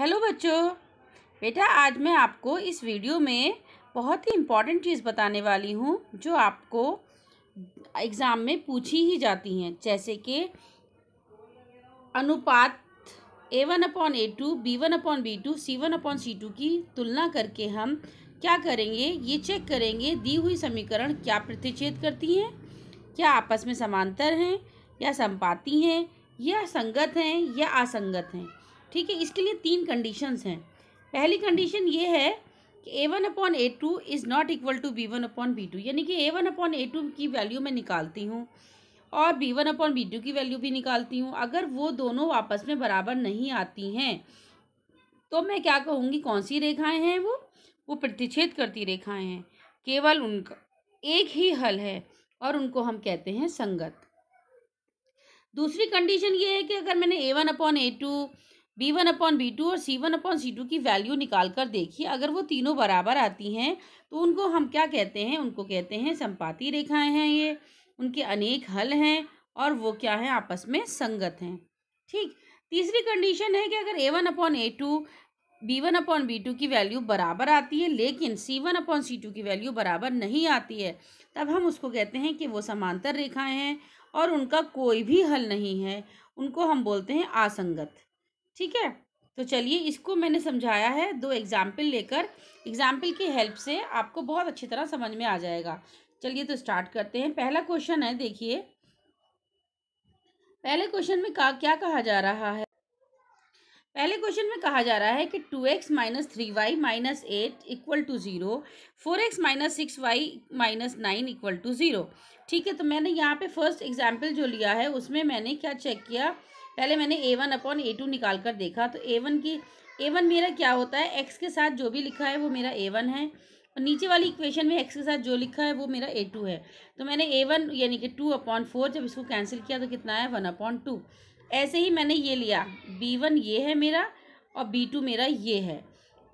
hello बच्चों बेटा आज मैं आपको इस वीडियो में बहुत ही इम्पॉर्टेंट चीज़ बताने वाली हूँ जो आपको एग्ज़ाम में पूछी ही जाती हैं जैसे कि अनुपात A one upon A two B one upon B two C one upon C two की तुलना करके हम क्या करेंगे ये चेक करेंगे दी हुई समीकरण क्या प्रतिच्छेद करती हैं क्या आपस में समांतर हैं या संपाती हैं या संगत हैं या असंगत हैं ठीक है इसके लिए तीन कंडीशंस हैं पहली कंडीशन ये है कि A one upon A two is not equal to B one upon B two यानी कि A one upon A two की वैल्यू मैं निकालती हूँ और B one upon B two की वैल्यू भी निकालती हूँ अगर वो दोनों आपस में बराबर नहीं आती हैं तो मैं क्या कहूँगी कौन सी रेखाएँ हैं वो वो प्रतिच्छेद करती रेखाएँ हैं केवल उनका एक ही हल है और उनको हम कहते हैं संगत दूसरी कंडीशन ये है कि अगर मैंने a one upon A two B one upon B two और सी वन अपॉन सी टू की वैल्यू निकाल कर देखिए अगर वो तीनों बराबर आती हैं तो उनको हम क्या कहते हैं उनको कहते हैं संपाती रेखाएं हैं ये उनके अनेक हल हैं और वो क्या है आपस में संगत हैं ठीक तीसरी कंडीशन है कि अगर a one upon A two B one upon B two की वैल्यू बराबर आती है लेकिन सी वन अपॉन सी टू की वैल्यू बराबर नहीं आती है तब हम उसको कहते हैं कि वो समांतर रेखाएं हैं और उनका कोई भी हल नहीं है उनको हम बोलते हैं असंगत ठीक है तो चलिए इसको मैंने समझाया है दो एग्जाम्पल लेकर एग्जाम्पल की हेल्प से आपको बहुत अच्छी तरह समझ में आ जाएगा चलिए तो स्टार्ट करते हैं पहला क्वेश्चन है देखिए पहले क्वेश्चन में का, क्या कहा जा रहा है पहले क्वेश्चन में कहा जा रहा है कि two x minus three y minus eight equal to zero four x minus six y minus nine equal to zero ठीक है तो मैंने यहाँ पे फर्स्ट एग्जाम्पल जो लिया है उसमें मैंने क्या चेक किया पहले मैंने a one upon A two निकाल कर देखा तो ए वन की ए वन मेरा क्या होता है एक्स के साथ जो भी लिखा है वो मेरा ए वन है और नीचे वाली इक्वेशन में एक्स के साथ जो लिखा है वो मेरा ए टू है तो मैंने ए वन यानी कि टू अपॉन फोर जब इसको कैंसिल किया तो कितना आया वन अपॉन टू ऐसे ही मैंने ये लिया बी वन ये है मेरा और बी टू मेरा ये है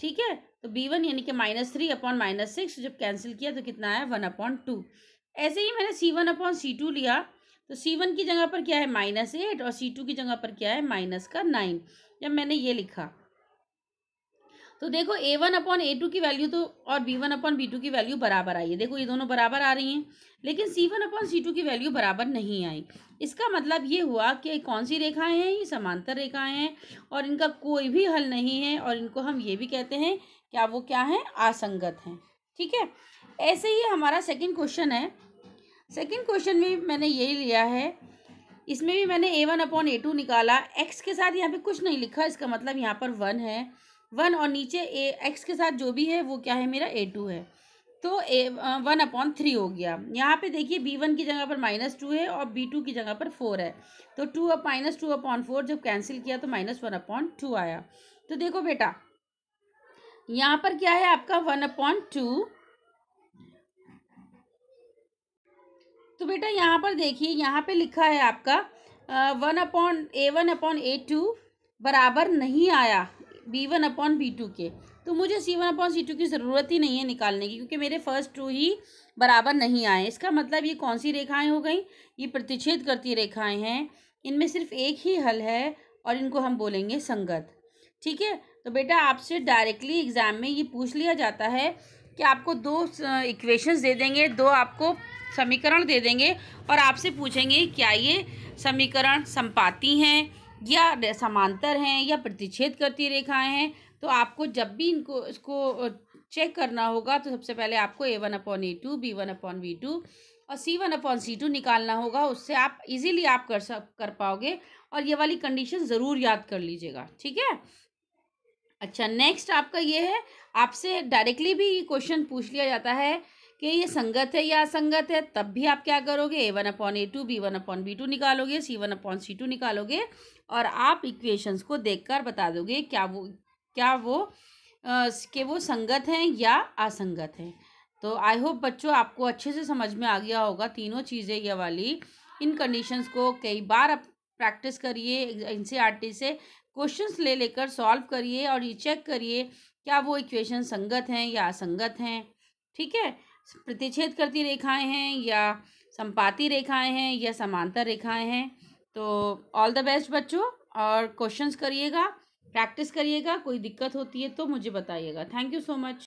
ठीक है तो बी वन यानी कि minus three upon minus six जब कैंसिल किया तो कितना आया वन अपॉन टू ऐसे ही मैंने सी वन अपॉन सी टू लिया तो सी वन की जगह पर क्या है माइनस एट और सी टू की जगह पर क्या है माइनस का नाइन जब मैंने ये लिखा तो देखो a one upon A two की वैल्यू तो और B one upon B two की वैल्यू बराबर आई है देखो ये दोनों बराबर आ रही हैं लेकिन सी वन अपॉन सी टू की वैल्यू बराबर नहीं आई इसका मतलब ये हुआ कि कौन सी रेखाएं हैं ये समांतर रेखाएं हैं और इनका कोई भी हल नहीं है और इनको हम ये भी कहते हैं क्या वो क्या है असंगत हैं ठीक है ऐसे ही हमारा सेकेंड क्वेश्चन है सेकेंड क्वेश्चन में मैंने यही लिया है इसमें भी मैंने a one upon A two निकाला एक्स के साथ यहाँ पे कुछ नहीं लिखा इसका मतलब यहाँ पर वन है वन और नीचे ए एक्स के साथ जो भी है वो क्या है मेरा ए टू है तो ए वन अपॉन थ्री हो गया यहाँ पे देखिए बी वन की जगह पर माइनस टू है और बी टू की जगह पर फोर है तो two up minus two upon four जब कैंसिल किया तो माइनस वन अपॉन टू आया तो देखो बेटा यहाँ पर क्या है आपका वन अपॉन टू तो बेटा यहाँ पर देखिए यहाँ पे लिखा है आपका one upon a one upon A two बराबर नहीं आया b one upon B two के तो मुझे सी वन अपॉन सी टू की ज़रूरत ही नहीं है निकालने की क्योंकि मेरे फर्स्ट टू ही बराबर नहीं आए इसका मतलब ये कौन सी रेखाएं हो गई ये प्रतिच्छेद करती रेखाएं हैं इनमें सिर्फ एक ही हल है और इनको हम बोलेंगे संगत ठीक है तो बेटा आपसे डायरेक्टली एग्ज़ाम में ये पूछ लिया जाता है कि आपको दो इक्वेशंस दे देंगे दो आपको समीकरण दे देंगे और आपसे पूछेंगे क्या ये समीकरण संपाती हैं या समांतर हैं या प्रतिच्छेद करती रेखाएं हैं तो आपको जब भी इनको इसको चेक करना होगा तो सबसे पहले आपको a one upon A two B one upon v two और सी वन अपॉन सी टू निकालना होगा उससे आप इजीली आप कर सक कर पाओगे और ये वाली कंडीशन ज़रूर याद कर लीजिएगा ठीक है अच्छा नेक्स्ट आपका ये है आपसे डायरेक्टली भी क्वेश्चन पूछ लिया जाता है कि ये संगत है या असंगत है तब भी आप क्या करोगे a one upon A two B one upon B two निकालोगे सी वन अपॉन सी टू निकालोगे और आप इक्वेशंस को देखकर बता दोगे क्या वो क्या वो आ, के वो संगत हैं या असंगत हैं तो आई होप बच्चों आपको अच्छे से समझ में आ गया होगा तीनों चीज़ें यह वाली इन कंडीशंस को कई बार आप प्रैक्टिस करिए एन से क्वेश्चंस ले लेकर सॉल्व करिए और ये चेक करिए क्या वो इक्वेशन संगत हैं या असंगत हैं ठीक है प्रतिच्छेद करती रेखाएं हैं या संपाती रेखाएं हैं या समांतर रेखाएं हैं तो ऑल द बेस्ट बच्चों और क्वेश्चंस करिएगा प्रैक्टिस करिएगा कोई दिक्कत होती है तो मुझे बताइएगा थैंक यू सो मच